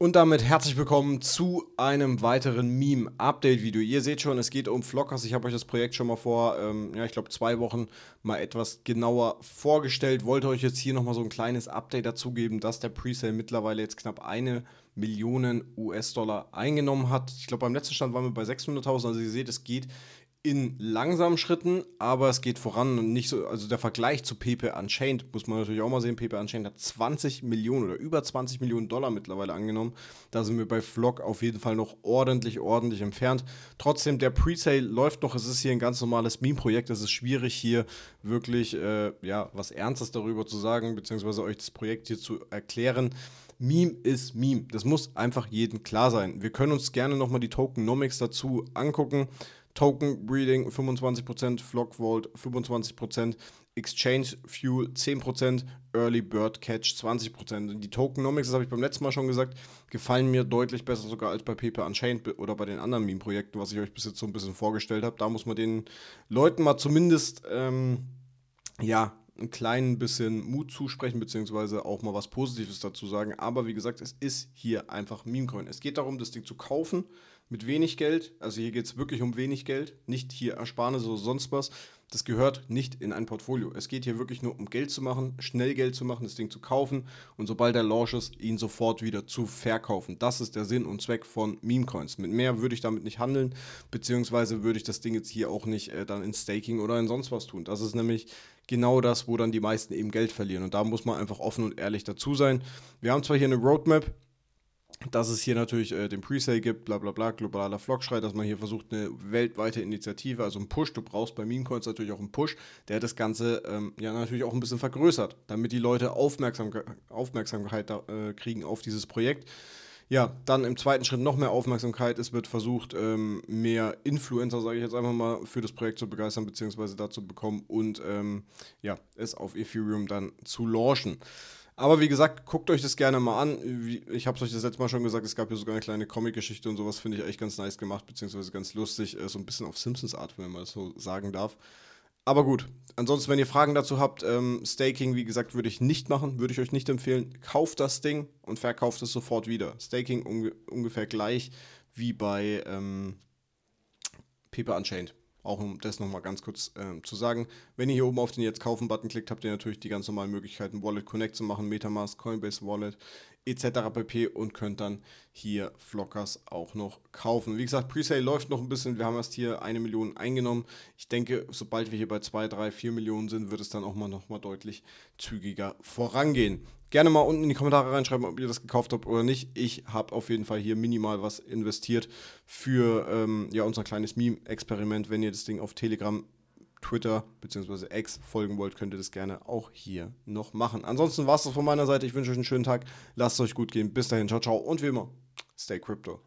Und damit herzlich willkommen zu einem weiteren Meme-Update-Video. Ihr seht schon, es geht um Flockers. Ich habe euch das Projekt schon mal vor, ähm, ja, ich glaube, zwei Wochen mal etwas genauer vorgestellt. Wollte euch jetzt hier nochmal so ein kleines Update dazu geben, dass der Presale mittlerweile jetzt knapp eine Million US-Dollar eingenommen hat. Ich glaube, beim letzten Stand waren wir bei 600.000. Also ihr seht, es geht in langsamen Schritten, aber es geht voran und nicht so, also der Vergleich zu Pepe Unchained muss man natürlich auch mal sehen. Pepe Unchained hat 20 Millionen oder über 20 Millionen Dollar mittlerweile angenommen. Da sind wir bei Vlog auf jeden Fall noch ordentlich, ordentlich entfernt. Trotzdem, der Presale läuft noch. Es ist hier ein ganz normales Meme-Projekt. Es ist schwierig, hier wirklich äh, ja, was Ernstes darüber zu sagen, beziehungsweise euch das Projekt hier zu erklären. Meme ist Meme. Das muss einfach jedem klar sein. Wir können uns gerne nochmal die Tokenomics dazu angucken. Token Breeding 25%, Flock Vault 25%, Exchange Fuel 10%, Early Bird Catch 20%. die Tokenomics, das habe ich beim letzten Mal schon gesagt, gefallen mir deutlich besser sogar als bei Paper Unchained oder bei den anderen Meme-Projekten, was ich euch bis jetzt so ein bisschen vorgestellt habe. Da muss man den Leuten mal zumindest, ähm, ja, ein kleinen bisschen Mut zusprechen, beziehungsweise auch mal was Positives dazu sagen. Aber wie gesagt, es ist hier einfach Meme-Coin. Es geht darum, das Ding zu kaufen mit wenig Geld, also hier geht es wirklich um wenig Geld, nicht hier Ersparnisse oder sonst was, das gehört nicht in ein Portfolio. Es geht hier wirklich nur um Geld zu machen, schnell Geld zu machen, das Ding zu kaufen und sobald der launch ist, ihn sofort wieder zu verkaufen. Das ist der Sinn und Zweck von Meme Coins. Mit mehr würde ich damit nicht handeln, beziehungsweise würde ich das Ding jetzt hier auch nicht äh, dann in Staking oder in sonst was tun. Das ist nämlich genau das, wo dann die meisten eben Geld verlieren. Und da muss man einfach offen und ehrlich dazu sein. Wir haben zwar hier eine Roadmap, dass es hier natürlich äh, den Presale gibt, bla bla bla, globaler Vlogschrei, dass man hier versucht, eine weltweite Initiative, also einen Push, du brauchst bei Memecoins natürlich auch einen Push, der das Ganze ähm, ja natürlich auch ein bisschen vergrößert, damit die Leute Aufmerksam Aufmerksamkeit äh, kriegen auf dieses Projekt. Ja, dann im zweiten Schritt noch mehr Aufmerksamkeit. Es wird versucht, ähm, mehr Influencer, sage ich jetzt einfach mal, für das Projekt zu begeistern, beziehungsweise dazu bekommen und ähm, ja, es auf Ethereum dann zu launchen. Aber wie gesagt, guckt euch das gerne mal an. Ich habe es euch das letzte Mal schon gesagt, es gab hier sogar eine kleine Comic-Geschichte und sowas, finde ich echt ganz nice gemacht, beziehungsweise ganz lustig. Äh, so ein bisschen auf Simpsons-Art, wenn man das so sagen darf. Aber gut, ansonsten, wenn ihr Fragen dazu habt, ähm, Staking, wie gesagt, würde ich nicht machen, würde ich euch nicht empfehlen. Kauft das Ding und verkauft es sofort wieder. Staking unge ungefähr gleich wie bei ähm, Paper Unchained. Auch um das nochmal ganz kurz ähm, zu sagen. Wenn ihr hier oben auf den Jetzt kaufen-Button klickt, habt ihr natürlich die ganz normalen Möglichkeiten, Wallet Connect zu machen, Metamask, Coinbase Wallet, etc. pp. und könnt dann hier Flockers auch noch kaufen. Wie gesagt, Presale läuft noch ein bisschen. Wir haben erst hier eine Million eingenommen. Ich denke, sobald wir hier bei 2, 3, 4 Millionen sind, wird es dann auch mal nochmal deutlich zügiger vorangehen. Gerne mal unten in die Kommentare reinschreiben, ob ihr das gekauft habt oder nicht. Ich habe auf jeden Fall hier minimal was investiert für ähm, ja, unser kleines Meme-Experiment. Wenn ihr das Ding auf Telegram Twitter bzw. X folgen wollt, könnt ihr das gerne auch hier noch machen. Ansonsten war es das von meiner Seite. Ich wünsche euch einen schönen Tag. Lasst es euch gut gehen. Bis dahin. Ciao, ciao. Und wie immer, stay crypto.